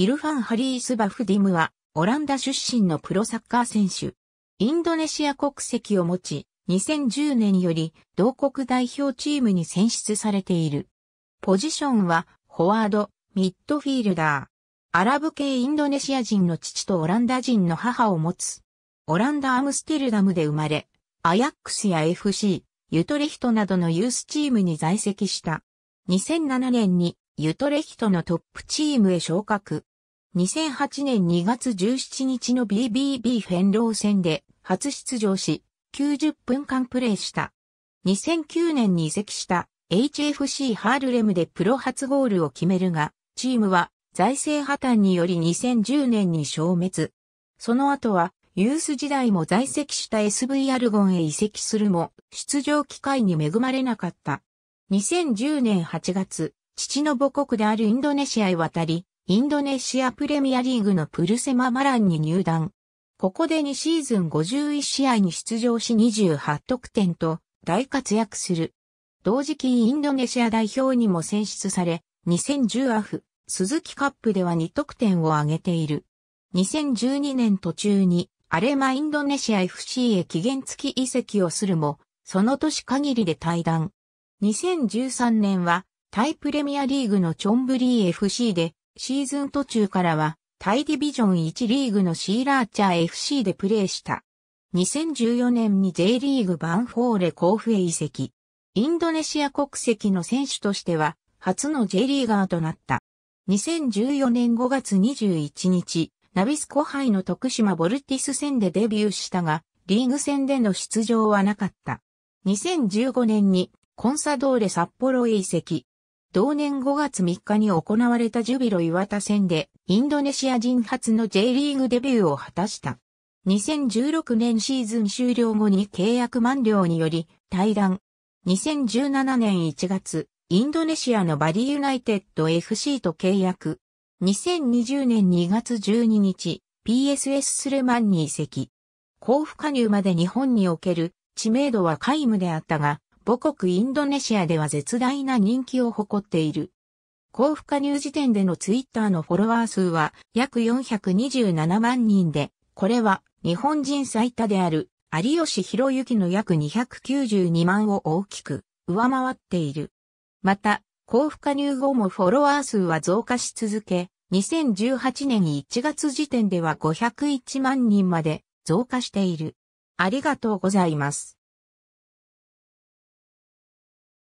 イルファン・ハリース・バフディムは、オランダ出身のプロサッカー選手。インドネシア国籍を持ち、2010年より同国代表チームに選出されている。ポジションは、フォワード、ミッドフィールダー。アラブ系インドネシア人の父とオランダ人の母を持つ。オランダ・アムステルダムで生まれ、アヤックスや FC、ユトレヒトなどのユースチームに在籍した。2007年にユトレヒトのトップチームへ昇格。2008年2月17日の BBB フェンロー戦で初出場し、90分間プレーした。2009年に移籍した HFC ハールレムでプロ初ゴールを決めるが、チームは財政破綻により2010年に消滅。その後は、ユース時代も在籍した SV アルゴンへ移籍するも、出場機会に恵まれなかった。2010年8月、父の母国であるインドネシアへ渡り、インドネシアプレミアリーグのプルセママランに入団。ここで2シーズン51試合に出場し28得点と大活躍する。同時期インドネシア代表にも選出され、2010アフ、鈴木カップでは2得点を挙げている。2012年途中にアレマインドネシア FC へ期限付き移籍をするも、その年限りで退団。2013年はタイプレミアリーグのチョンブリー FC でシーズン途中からは、タイディビジョン1リーグのシーラーチャー FC でプレーした。2014年に J リーグバンフォーレ甲府へ移籍。インドネシア国籍の選手としては、初の J リーガーとなった。2014年5月21日、ナビスコ杯の徳島ボルティス戦でデビューしたが、リーグ戦での出場はなかった。2015年にコンサドーレ札幌へ移籍。同年5月3日に行われたジュビロ岩田戦で、インドネシア人初の J リーグデビューを果たした。2016年シーズン終了後に契約満了により、退団。2017年1月、インドネシアのバリユナイテッド FC と契約。2020年2月12日、PSS スレマンに移籍。交付加入まで日本における知名度は皆無であったが、母国インドネシアでは絶大な人気を誇っている。交付加入時点でのツイッターのフォロワー数は約427万人で、これは日本人最多である有吉弘行の約292万を大きく上回っている。また、交付加入後もフォロワー数は増加し続け、2018年1月時点では501万人まで増加している。ありがとうございます。